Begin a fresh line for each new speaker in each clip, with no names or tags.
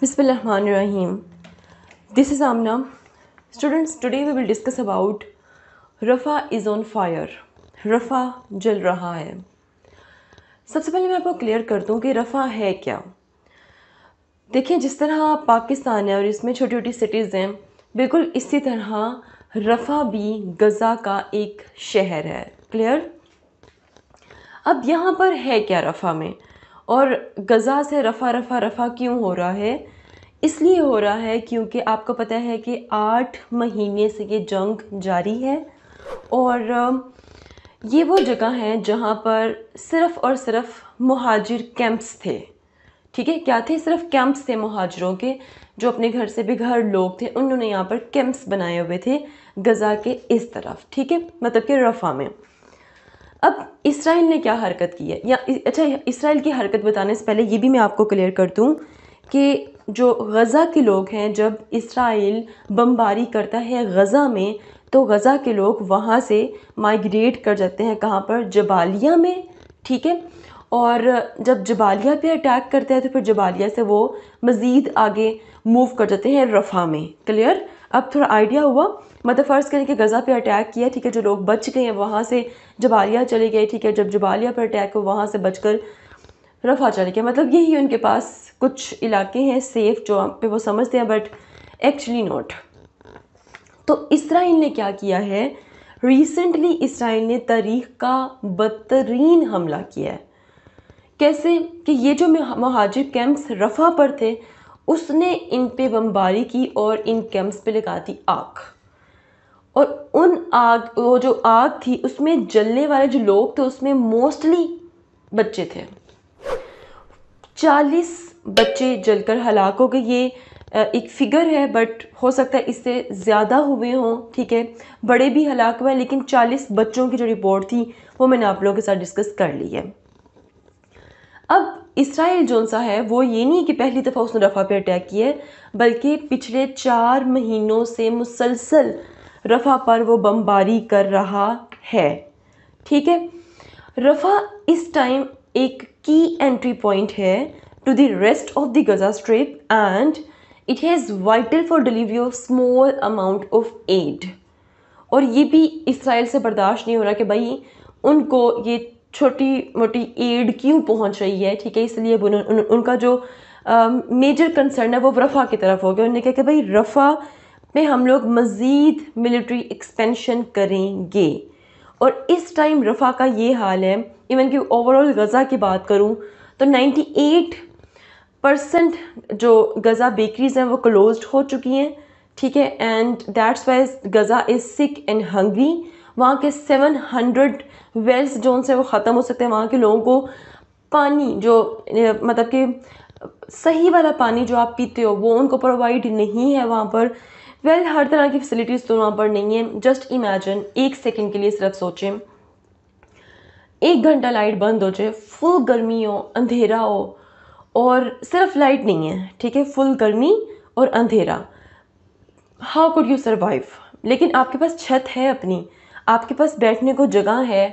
Bismillahirrahmanirrahim. This is Amna students today we will discuss about Rafah is on fire Rafah जल रहा है सबसे पहले मैं आपको क्लियर कर दूँ कि रफ़ा है क्या देखिए जिस तरह पाकिस्तान है और इसमें छोटी छोटी सिटीज़ हैं बिल्कुल इसी तरह रफ़ा भी गज़ा का एक शहर है क्लियर अब यहाँ पर है क्या रफ़ा में और गज़ा से रफ़ा रफ़ा रफ़ा क्यों हो रहा है इसलिए हो रहा है क्योंकि आपको पता है कि आठ महीने से ये जंग जारी है और ये वो जगह हैं जहाँ पर सिर्फ़ और सिर्फ महाजिर कैंप्स थे ठीक है क्या थे सिर्फ कैंप्स थे महाजरों के जो अपने घर से बेघर लोग थे उन्होंने यहाँ पर कैंप्स बनाए हुए थे गज़ा के इस तरफ ठीक है मतलब कि रफ़ा में अब इसराइल ने क्या हरकत की है या अच्छा इसराइल की हरकत बताने से पहले ये भी मैं आपको क्लियर कर दूँ कि जो गज़ा के लोग हैं जब इसराइल बमबारी करता है गज़ा में तो गज़ा के लोग वहाँ से माइग्रेट कर जाते हैं कहाँ पर जबालिया में ठीक है और जब जबालिया पे अटैक करते हैं तो फिर जबालिया से वो मज़ीद आगे मूव कर जाते हैं रफ़ा में क्लियर अब थोड़ा आइडिया हुआ मतलब फ़र्ज़ करें कि गज़ा पे अटैक किया ठीक है जो लोग बच गए हैं वहाँ से जबालिया चले गए ठीक है जब जबालिया पर अटैक हुआ वहाँ से बचकर रफ़ा चले गए मतलब यही उनके पास कुछ इलाके हैं सेफ़ जो पे वो समझते हैं बट एक्चुअली नॉट तो इसराइल ने क्या किया है रिसेंटली इसराइल ने तारीख का बदतरीन हमला किया है कैसे कि ये जो महाजिब कैंप्स रफ़ा पर थे उसने इन पे बमबारी की और इन कैंप्स पे लगा दी आग और उन आग वो जो आग थी उसमें जलने वाले जो लोग थे उसमें मोस्टली बच्चे थे चालीस बच्चे जलकर हलाक हो गए ये एक फ़िगर है बट हो सकता है इससे ज़्यादा हुए हों ठीक है बड़े भी हलाक हुए हैं लेकिन चालीस बच्चों की जो रिपोर्ट थी वो मैंने आप लोगों के साथ डिस्कस कर ली है अब इसराइल जो सा है वो ये नहीं है कि पहली दफ़ा उसने रफ़ा पे अटैक किया है बल्कि पिछले चार महीनों से मुसलसल रफ़ा पर वो बमबारी कर रहा है ठीक है रफ़ा इस टाइम एक की एंट्री पॉइंट है to the rest of the Gaza Strip and it has vital for delivery of small amount of aid और ये भी इसराइल से बर्दाश्त नहीं हो रहा कि भाई उनको ये छोटी मोटी एड क्यों पहुंच रही है ठीक है इसलिए उन, उन, उनका जो मेजर कंसर्न है वो रफ़ा की तरफ हो गया उन्होंने कहा कि भाई रफ़ा में हम लोग मज़ीद मिलिट्री एक्सपेंशन करेंगे और इस टाइम रफ़ा का ये हाल है इवन कि ओवरऑल गज़ा की बात करूँ तो 98 परसेंट जो गज़ा बेकरीज़ हैं वो क्लोज्ड हो चुकी हैं ठीक है and that's why Gaza is sick and hungry वहाँ के 700 वेल्स जो से वो ख़त्म हो सकते हैं वहाँ के लोगों को पानी जो मतलब कि सही वाला पानी जो आप पीते हो वो उनको प्रोवाइड नहीं है वहाँ पर वेल well, हर तरह की फैसिलिटीज़ तो वहाँ पर नहीं है जस्ट इमेजिन एक सेकेंड के लिए सिर्फ सोचें एक घंटा लाइट बंद हो जाए फुल गर्मी हो अंधेरा हो और सिर्फ लाइट नहीं है ठीक है फुल गर्मी और अंधेरा हाउ कुड यू सर्वाइव लेकिन आपके पास छत है अपनी आपके पास बैठने को जगह है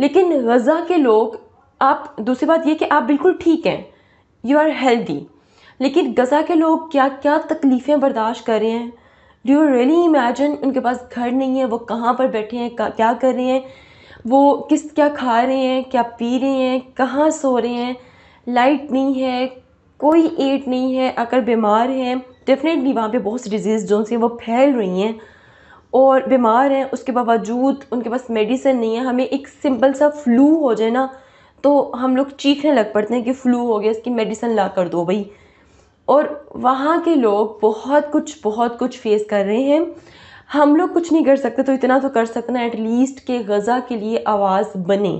लेकिन गज़ा के लोग आप दूसरी बात ये कि आप बिल्कुल ठीक हैं यू आर हेल्दी लेकिन गज़ा के लोग क्या क्या तकलीफ़ें बर्दाश्त कर रहे हैं डू यू रियली इमेजन उनके पास घर नहीं है वो कहाँ पर बैठे हैं क्या कर रहे हैं वो किस क्या खा रहे हैं क्या पी रहे हैं कहाँ सो रहे हैं लाइट नहीं है कोई एड नहीं है अगर बीमार हैं डेफिनेटली वहाँ पे बहुत सी डिजीज़ जो सी वो फैल रही हैं और बीमार हैं उसके बावजूद उनके पास मेडिसिन नहीं है हमें एक सिंपल सा फ्लू हो जाए ना तो हम लोग चीखने लग पड़ते हैं कि फ़्लू हो गया इसकी मेडिसिन ला कर दो भाई और वहाँ के लोग बहुत कुछ बहुत कुछ फेस कर रहे हैं हम लोग कुछ नहीं कर सकते तो इतना तो कर सकते हैं एटलीस्ट कि गज़ा के लिए आवाज़ बने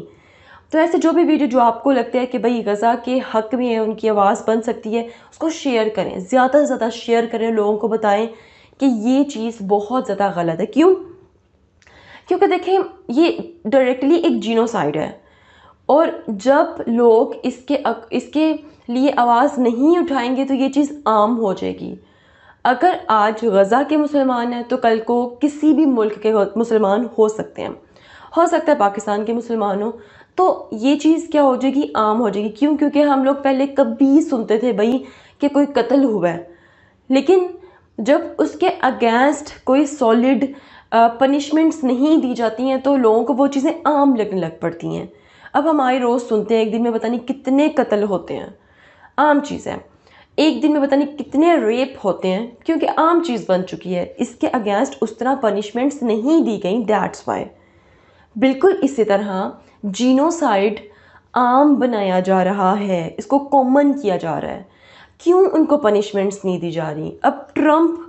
तो ऐसे जो भी वीडियो जो आपको लगता है कि भाई गज़ा के हक़ में है उनकी आवाज़ बन सकती है उसको शेयर करें ज़्यादा से ज़्यादा शेयर करें लोगों को बताएं कि ये चीज़ बहुत ज़्यादा गलत है क्यों क्योंकि देखें ये डायरेक्टली एक जीनोसाइड है और जब लोग इसके इसके लिए आवाज़ नहीं उठाएंगे तो ये चीज़ आम हो जाएगी अगर आज गज़ा के मुसलमान हैं तो कल को किसी भी मुल्क के मुसलमान हो सकते हैं हो सकता है पाकिस्तान के मुसलमान हो तो ये चीज़ क्या हो जाएगी आम हो जाएगी क्यों क्योंकि हम लोग पहले कभी सुनते थे भाई कि कोई कत्ल हुआ है लेकिन जब उसके अगेंस्ट कोई सॉलिड पनिशमेंट्स नहीं दी जाती हैं तो लोगों को वो चीज़ें आम लगने लग पड़ती हैं अब हम आए रोज़ सुनते हैं एक दिन में पता नहीं कितने कत्ल होते हैं आम चीज़ है एक दिन में पता नहीं कितने रेप होते हैं क्योंकि आम चीज़ बन चुकी है इसके अगेंस्ट उस तरह पनिशमेंट्स नहीं दी गई डैट्स वाई बिल्कुल इसी तरह जीनोसाइड आम बनाया जा रहा है इसको कॉमन किया जा रहा है क्यों उनको पनिशमेंट्स नहीं दी जा रही अब ट्रम्प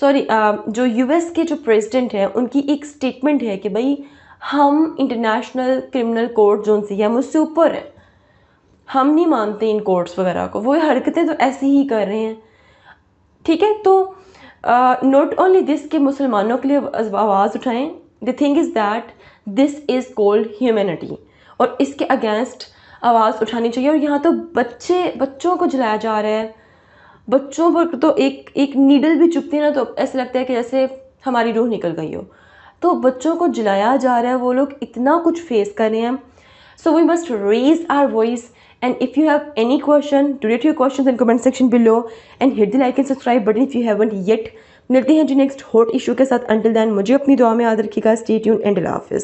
सॉरी uh, जो यूएस के जो प्रेसिडेंट हैं उनकी एक स्टेटमेंट है कि भाई हम इंटरनेशनल क्रिमिनल कोर्ट जो उनसे हम उससे ऊपर हैं हम नहीं मानते इन कोर्ट्स वगैरह को वो हरकतें तो ऐसी ही कर रहे हैं ठीक है तो नॉट ओनली दिस के मुसलमानों के लिए आवाज़ उठाएं the thing is that this is cold humanity और इसके अगेंस्ट आवाज़ उठानी चाहिए और यहाँ तो बच्चे बच्चों को जलाया जा रहा है बच्चों पर तो एक एक नीडल भी चुपती ना तो ऐसा लगता है कि जैसे हमारी रूह निकल गई हो तो बच्चों को जलाया जा रहा है वो लोग इतना कुछ फेस कर रहे हैं so we must raise our voice and if you have any question to write your question in comment section below and hit the like and subscribe button if you haven't yet मिलते हैं जी next hot issue के साथ until then मुझे अपनी दुआ में याद रखिएगा स्टेट यून एंड हाफिज़